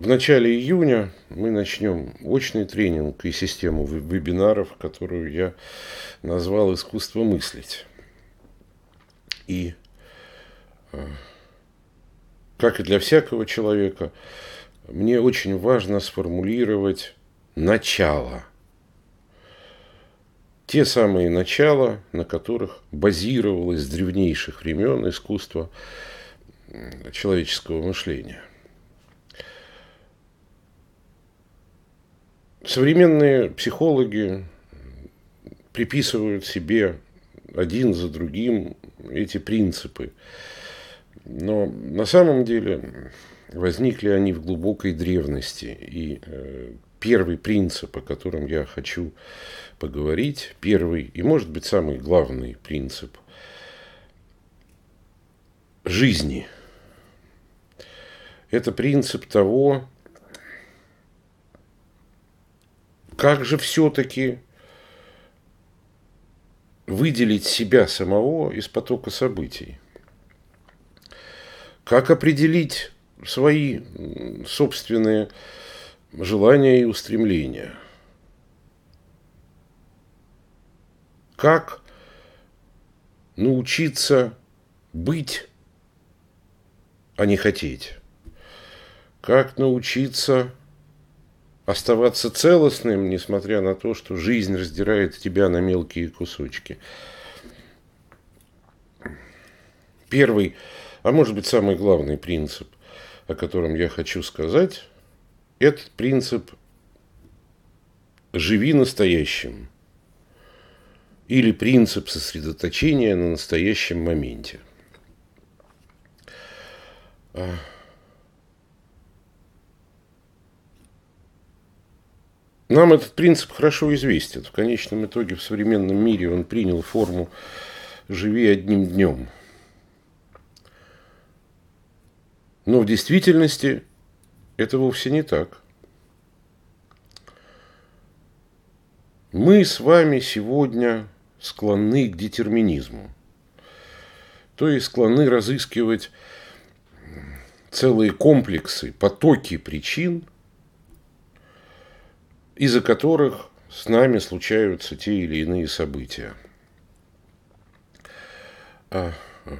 В начале июня мы начнем очный тренинг и систему вебинаров, которую я назвал «Искусство мыслить». И, э, как и для всякого человека, мне очень важно сформулировать начало. Те самые начала, на которых базировалось с древнейших времен искусство человеческого мышления. Современные психологи приписывают себе один за другим эти принципы. Но на самом деле возникли они в глубокой древности. И э, первый принцип, о котором я хочу поговорить, первый и, может быть, самый главный принцип жизни – это принцип того, как же все-таки выделить себя самого из потока событий? Как определить свои собственные желания и устремления? Как научиться быть, а не хотеть? Как научиться оставаться целостным, несмотря на то, что жизнь раздирает тебя на мелкие кусочки. Первый, а может быть самый главный принцип, о котором я хочу сказать, этот принцип «живи настоящим» или принцип сосредоточения на настоящем моменте. Нам этот принцип хорошо известен. В конечном итоге в современном мире он принял форму «живи одним днем». Но в действительности это вовсе не так. Мы с вами сегодня склонны к детерминизму. То есть склонны разыскивать целые комплексы, потоки причин – из-за которых с нами случаются те или иные события. А, а.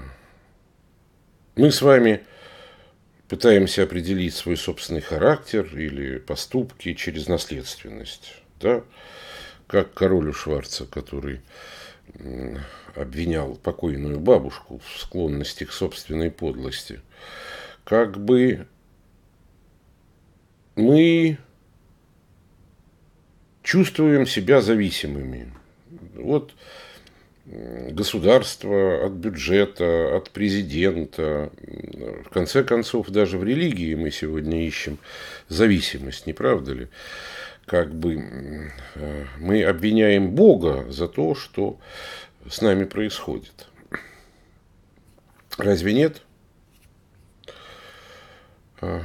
Мы с вами пытаемся определить свой собственный характер или поступки через наследственность. Да? Как королю Шварца, который обвинял покойную бабушку в склонности к собственной подлости. Как бы мы чувствуем себя зависимыми. Вот государство, от бюджета, от президента. В конце концов, даже в религии мы сегодня ищем зависимость, не правда ли? Как бы э, мы обвиняем Бога за то, что с нами происходит. Разве нет? А,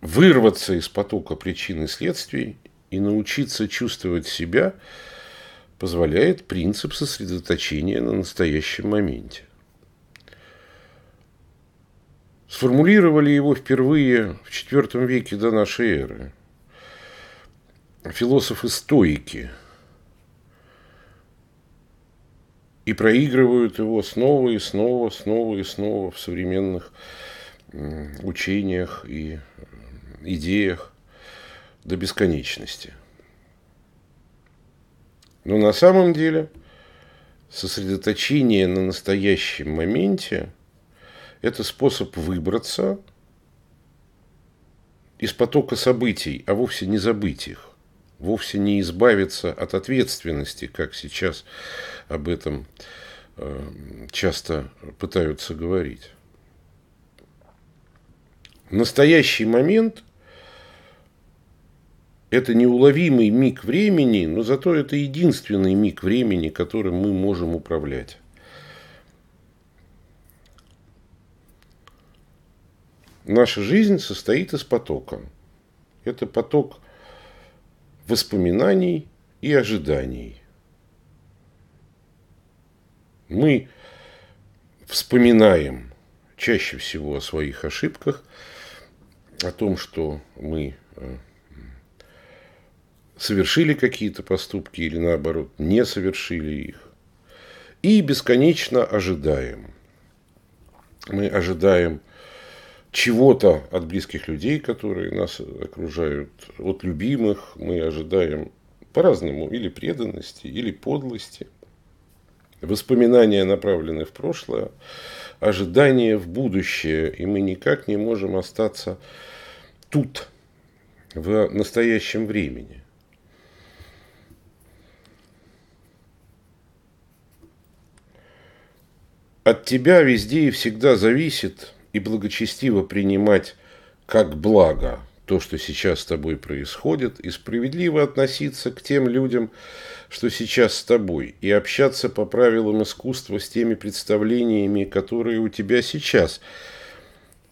вырваться из потока причин и следствий и научиться чувствовать себя позволяет принцип сосредоточения на настоящем моменте. Сформулировали его впервые в IV веке до нашей эры философы-стоики и проигрывают его снова и снова, снова и снова в современных учениях и идеях до бесконечности. Но на самом деле сосредоточение на настоящем моменте – это способ выбраться из потока событий, а вовсе не забыть их, вовсе не избавиться от ответственности, как сейчас об этом э, часто пытаются говорить. Настоящий момент это неуловимый миг времени, но зато это единственный миг времени, которым мы можем управлять. Наша жизнь состоит из потока. Это поток воспоминаний и ожиданий. Мы вспоминаем чаще всего о своих ошибках, о том, что мы э, совершили какие-то поступки или наоборот не совершили их. И бесконечно ожидаем. Мы ожидаем чего-то от близких людей, которые нас окружают, от любимых. Мы ожидаем по-разному или преданности, или подлости. Воспоминания направлены в прошлое, ожидания в будущее, и мы никак не можем остаться тут, в настоящем времени – От тебя везде и всегда зависит и благочестиво принимать как благо то, что сейчас с тобой происходит, и справедливо относиться к тем людям, что сейчас с тобой, и общаться по правилам искусства с теми представлениями, которые у тебя сейчас,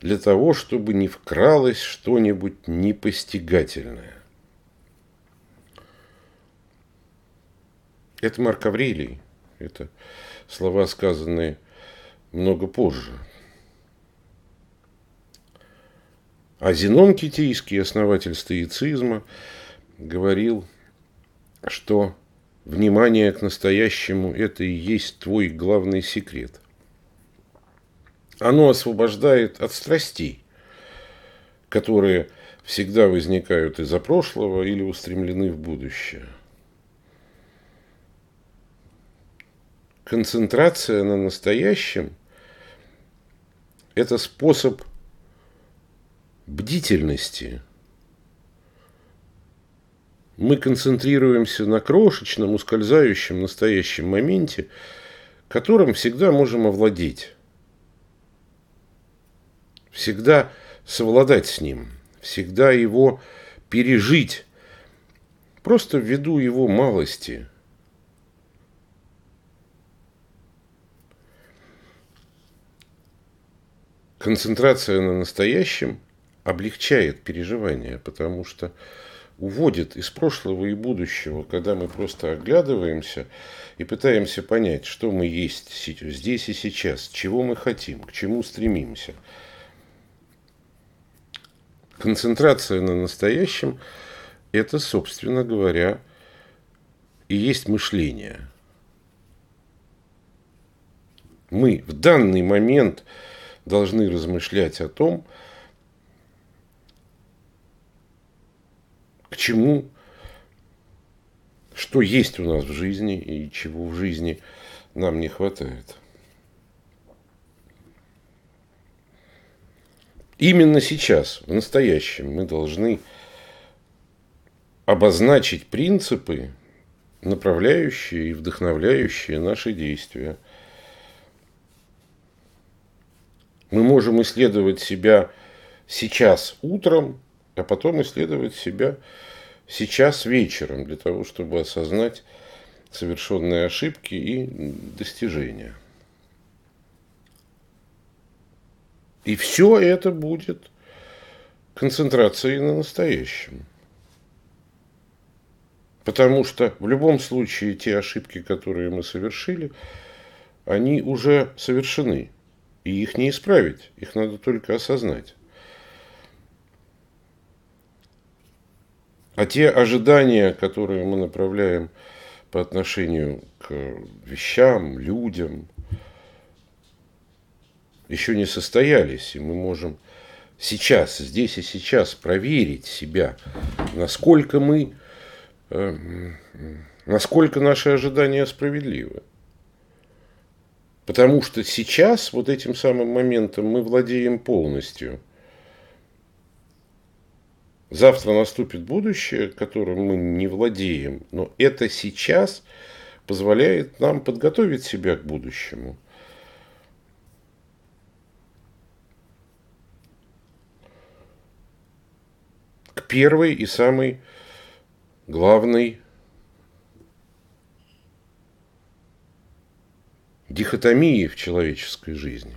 для того, чтобы не вкралось что-нибудь непостигательное. Это Марк Аврелий. Это слова, сказанные много позже. А Зенон Китийский, основатель стоицизма, говорил, что внимание к настоящему – это и есть твой главный секрет. Оно освобождает от страстей, которые всегда возникают из-за прошлого или устремлены в будущее. Концентрация на настоящем это способ бдительности. Мы концентрируемся на крошечном, ускользающем настоящем моменте, которым всегда можем овладеть. Всегда совладать с ним, всегда его пережить, просто ввиду его малости – Концентрация на настоящем облегчает переживания, потому что уводит из прошлого и будущего, когда мы просто оглядываемся и пытаемся понять, что мы есть здесь и сейчас, чего мы хотим, к чему стремимся. Концентрация на настоящем – это, собственно говоря, и есть мышление. Мы в данный момент – должны размышлять о том, к чему, что есть у нас в жизни и чего в жизни нам не хватает. Именно сейчас, в настоящем, мы должны обозначить принципы, направляющие и вдохновляющие наши действия – Мы можем исследовать себя сейчас утром, а потом исследовать себя сейчас вечером, для того, чтобы осознать совершенные ошибки и достижения. И все это будет концентрацией на настоящем. Потому что в любом случае те ошибки, которые мы совершили, они уже совершены. И их не исправить, их надо только осознать. А те ожидания, которые мы направляем по отношению к вещам, людям, еще не состоялись, и мы можем сейчас, здесь и сейчас проверить себя, насколько мы, эм, насколько наши ожидания справедливы. Потому что сейчас вот этим самым моментом мы владеем полностью. Завтра наступит будущее, которым мы не владеем, но это сейчас позволяет нам подготовить себя к будущему. К первой и самой главной дихотомии в человеческой жизни.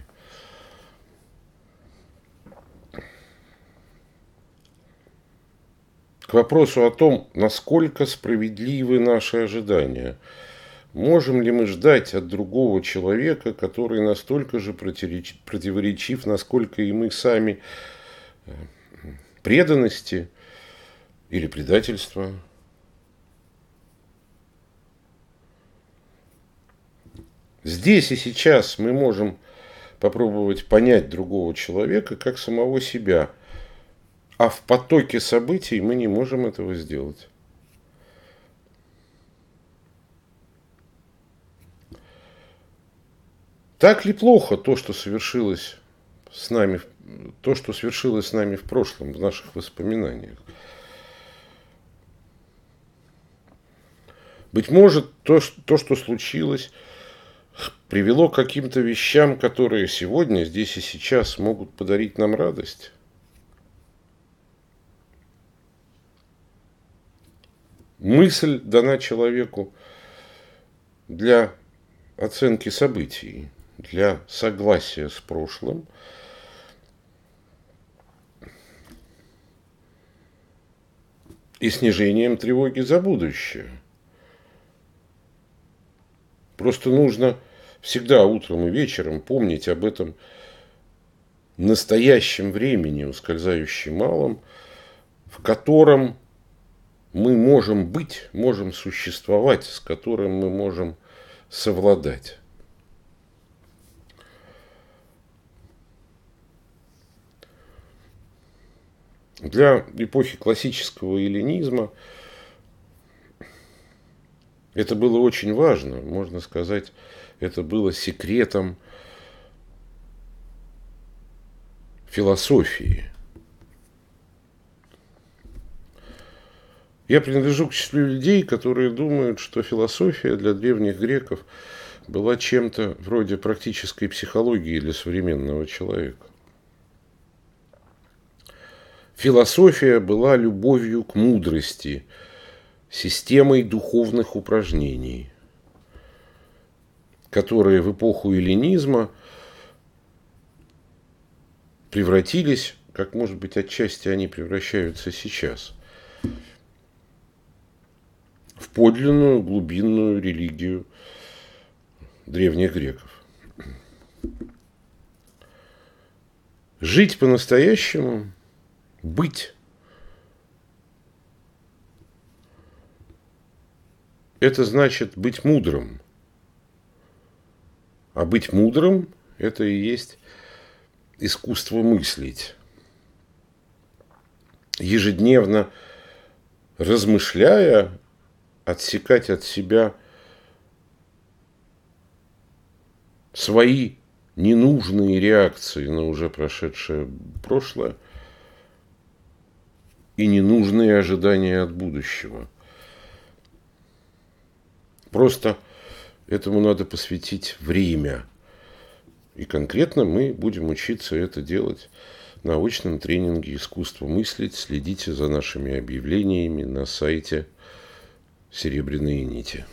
К вопросу о том, насколько справедливы наши ожидания. Можем ли мы ждать от другого человека, который настолько же противоречив, насколько и мы сами, э, преданности или предательства – Здесь и сейчас мы можем попробовать понять другого человека как самого себя, а в потоке событий мы не можем этого сделать. Так ли плохо то, что совершилось с нами, то, что свершилось с нами в прошлом, в наших воспоминаниях? Быть может, то, что случилось, привело к каким-то вещам, которые сегодня, здесь и сейчас могут подарить нам радость. Мысль дана человеку для оценки событий, для согласия с прошлым, и снижением тревоги за будущее – Просто нужно всегда утром и вечером помнить об этом настоящем времени, ускользающем малом, в котором мы можем быть, можем существовать, с которым мы можем совладать. Для эпохи классического эллинизма – это было очень важно, можно сказать, это было секретом философии. Я принадлежу к числу людей, которые думают, что философия для древних греков была чем-то вроде практической психологии для современного человека. Философия была любовью к мудрости – системой духовных упражнений, которые в эпоху эллинизма превратились, как может быть отчасти они превращаются сейчас, в подлинную глубинную религию древних греков. Жить по-настоящему, быть это значит быть мудрым. А быть мудрым – это и есть искусство мыслить. Ежедневно размышляя, отсекать от себя свои ненужные реакции на уже прошедшее прошлое и ненужные ожидания от будущего. Просто этому надо посвятить время. И конкретно мы будем учиться это делать на очном тренинге «Искусство мыслить». Следите за нашими объявлениями на сайте «Серебряные нити».